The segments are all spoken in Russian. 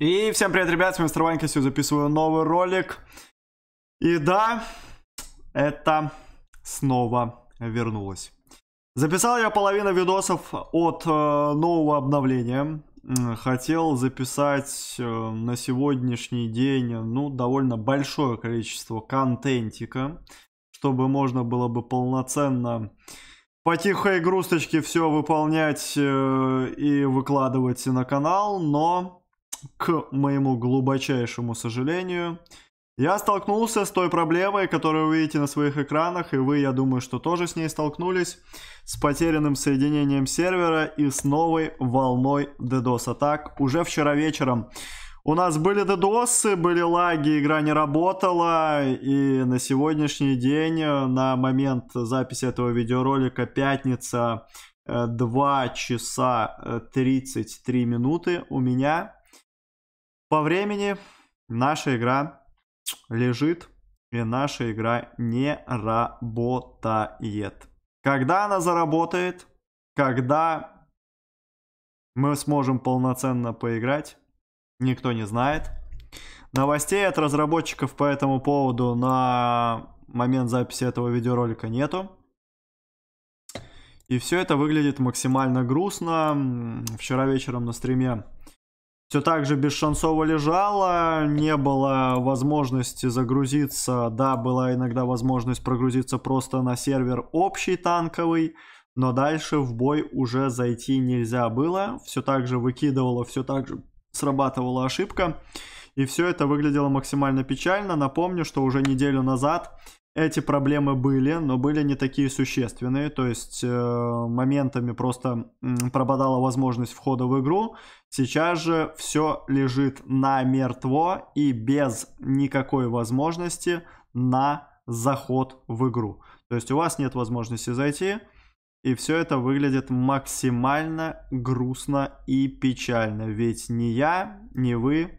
И всем привет, ребят, с вами Мистер Ванька, сегодня записываю новый ролик. И да, это снова вернулось. Записал я половину видосов от э, нового обновления. Хотел записать э, на сегодняшний день, ну, довольно большое количество контентика, чтобы можно было бы полноценно по тихой игрусточке все выполнять э, и выкладывать на канал, но к моему глубочайшему сожалению, я столкнулся с той проблемой, которую вы видите на своих экранах, и вы, я думаю, что тоже с ней столкнулись, с потерянным соединением сервера и с новой волной DDoS-атак уже вчера вечером. У нас были дедосы, были лаги, игра не работала, и на сегодняшний день, э, на момент записи этого видеоролика, пятница, 2 э, часа 33 э, минуты, у меня по времени наша игра лежит и наша игра не работает. Когда она заработает, когда мы сможем полноценно поиграть, никто не знает. Новостей от разработчиков по этому поводу на момент записи этого видеоролика нету. И все это выглядит максимально грустно. Вчера вечером на стриме все так же бесшансово лежала, не было возможности загрузиться, да, была иногда возможность прогрузиться просто на сервер общий танковый, но дальше в бой уже зайти нельзя было, все так же выкидывало, все так же срабатывала ошибка, и все это выглядело максимально печально. Напомню, что уже неделю назад эти проблемы были, но были не такие существенные, то есть э, моментами просто э, пропадала возможность входа в игру. Сейчас же все лежит на мертво и без никакой возможности на заход в игру. То есть у вас нет возможности зайти, и все это выглядит максимально грустно и печально. Ведь ни я, ни вы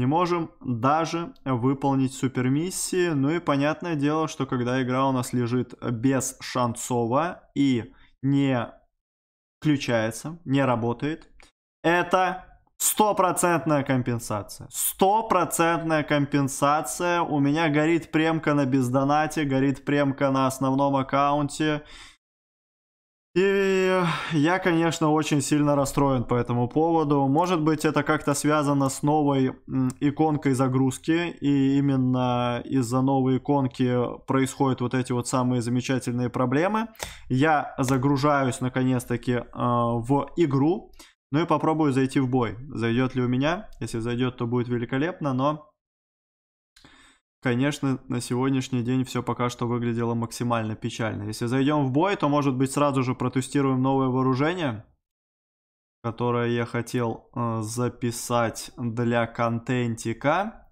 не можем даже выполнить супермиссии. Ну и понятное дело, что когда игра у нас лежит без шансова и не включается, не работает, это стопроцентная компенсация. Стопроцентная компенсация. У меня горит премка на бездонате, горит премка на основном аккаунте. И я, конечно, очень сильно расстроен по этому поводу. Может быть, это как-то связано с новой иконкой загрузки, и именно из-за новой иконки происходят вот эти вот самые замечательные проблемы. Я загружаюсь, наконец-таки, э, в игру, ну и попробую зайти в бой. Зайдет ли у меня? Если зайдет, то будет великолепно, но Конечно, на сегодняшний день все пока что выглядело максимально печально. Если зайдем в бой, то, может быть, сразу же протестируем новое вооружение, которое я хотел э, записать для контентика.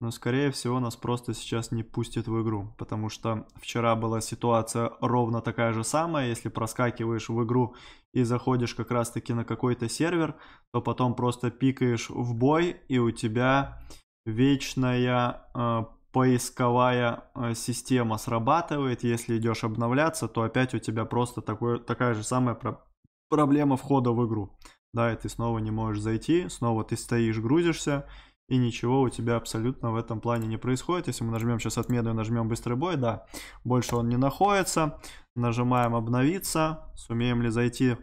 Но, скорее всего, нас просто сейчас не пустят в игру, потому что вчера была ситуация ровно такая же самая. Если проскакиваешь в игру и заходишь как раз-таки на какой-то сервер, то потом просто пикаешь в бой, и у тебя вечная э, поисковая э, система срабатывает, если идешь обновляться, то опять у тебя просто такой, такая же самая про- проблема входа в игру. Да, и ты снова не можешь зайти, снова ты стоишь, грузишься, и ничего у тебя абсолютно в этом плане не происходит. Если мы нажмем сейчас отмену и нажмем быстрый бой, да, больше он не находится. Нажимаем обновиться, сумеем ли зайти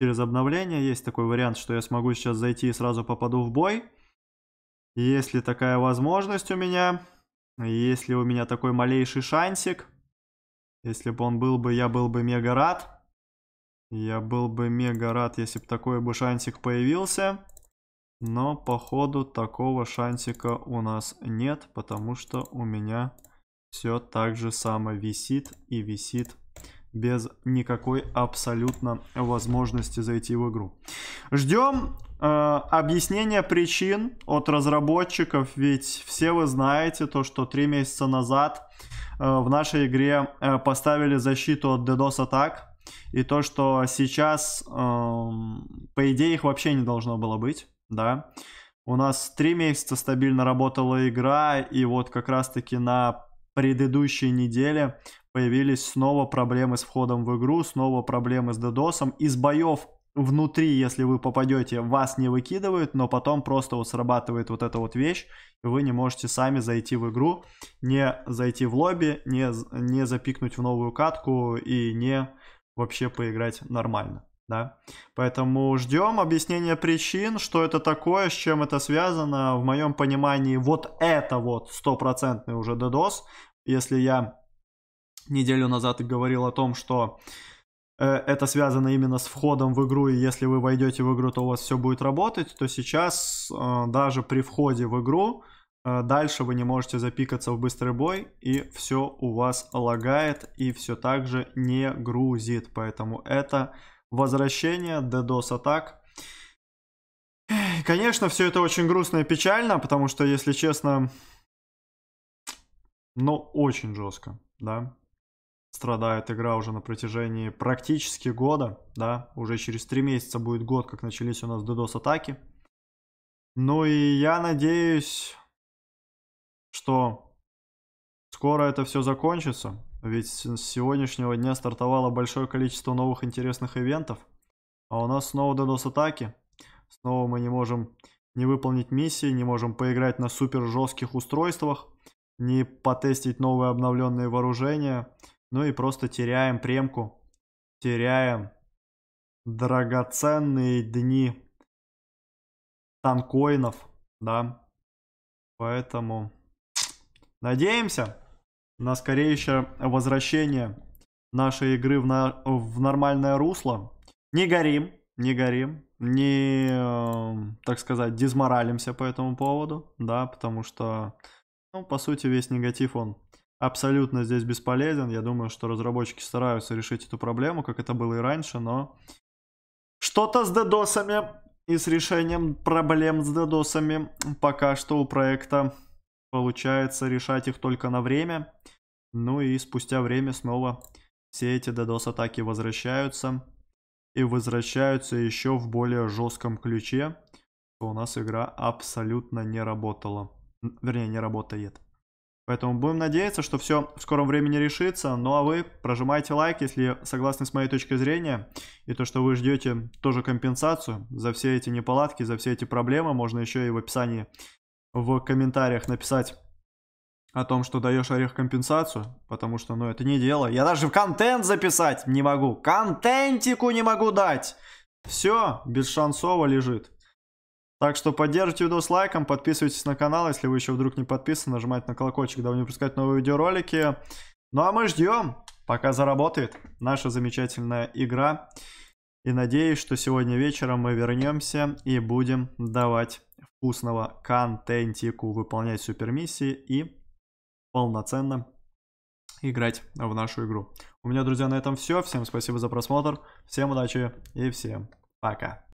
через обновление. Есть такой вариант, что я смогу сейчас зайти и сразу попаду в бой. есть ли такая возможность у меня, если у меня такой малейший шансик, если бы он был бы, я был бы мега рад. Я был бы мега рад, если бы такой бы шансик появился. Но, походу, такого шансика у нас нет, потому что у меня все так же само висит и висит без никакой абсолютно возможности зайти в игру. Ждем Э, объяснение причин от разработчиков, ведь все вы знаете то, что три месяца назад э, в нашей игре э, поставили защиту от DDoS атак, и то, что сейчас, эм, по идее, их вообще не должно было быть, да. У нас три месяца стабильно работала игра, и вот как раз-таки на предыдущей неделе появились снова проблемы с входом в игру, снова проблемы с DDoS, с боев внутри, если вы попадете, вас не выкидывают, но потом просто вот срабатывает вот эта вот вещь, и вы не можете сами зайти в игру, не зайти в лобби, не, не запикнуть в новую катку и не вообще поиграть нормально. Да? Поэтому ждем объяснения причин, что это такое, с чем это связано. В моем понимании вот это вот стопроцентный уже DDoS. Если я неделю назад говорил о том, что Э, это связано именно с входом в игру, и если вы войдете в игру, то у вас все будет работать, то сейчас э, даже при входе в игру э, дальше вы не можете запикаться в быстрый бой, и все у вас лагает, и все так же не грузит. Поэтому это возвращение DDoS атак. Конечно, все это очень грустно и печально, потому что, если честно, ну, очень жестко, да страдает игра уже на протяжении практически года, да, уже через три месяца будет год, как начались у нас DDoS-атаки. Ну и я надеюсь, что скоро это все закончится, ведь с сегодняшнего дня стартовало большое количество новых интересных ивентов, а у нас снова DDoS-атаки, снова мы не можем не выполнить миссии, не можем поиграть на супер жестких устройствах, не потестить новые обновленные вооружения – ну и просто теряем премку, теряем драгоценные дни танкоинов, да. Поэтому надеемся на скорейшее возвращение нашей игры в, на... в нормальное русло. Не горим, не горим, не, эм, так сказать, дезморалимся по этому поводу, да, потому что, ну, по сути, весь негатив, он абсолютно здесь бесполезен. Я думаю, что разработчики стараются решить эту проблему, как это было и раньше, но что-то с дедосами и с решением проблем с дедосами пока что у проекта получается решать их только на время. Ну и спустя время снова все эти DDoS-атаки возвращаются. И возвращаются еще в более жестком ключе. у нас игра абсолютно не работала. Вернее, не работает. Поэтому будем надеяться, что все в скором времени решится. Ну а вы прожимайте лайк, если согласны с моей точкой зрения. И то, что вы ждете тоже компенсацию за все эти неполадки, за все эти проблемы. Можно еще и в описании, в комментариях написать о том, что даешь орех компенсацию, потому что, ну, это не дело. Я даже в контент записать не могу. Контентику не могу дать. Все, без шансово лежит. Так что поддержите видос лайком, подписывайтесь на канал, если вы еще вдруг не подписаны, нажимайте на колокольчик, дабы не пропускать новые видеоролики. Ну а мы ждем, пока заработает наша замечательная игра. И надеюсь, что сегодня вечером мы вернемся и будем давать вкусного контентику, выполнять супермиссии и полноценно играть в нашу игру. У меня, друзья, на этом все. Всем спасибо за просмотр, всем удачи и всем пока.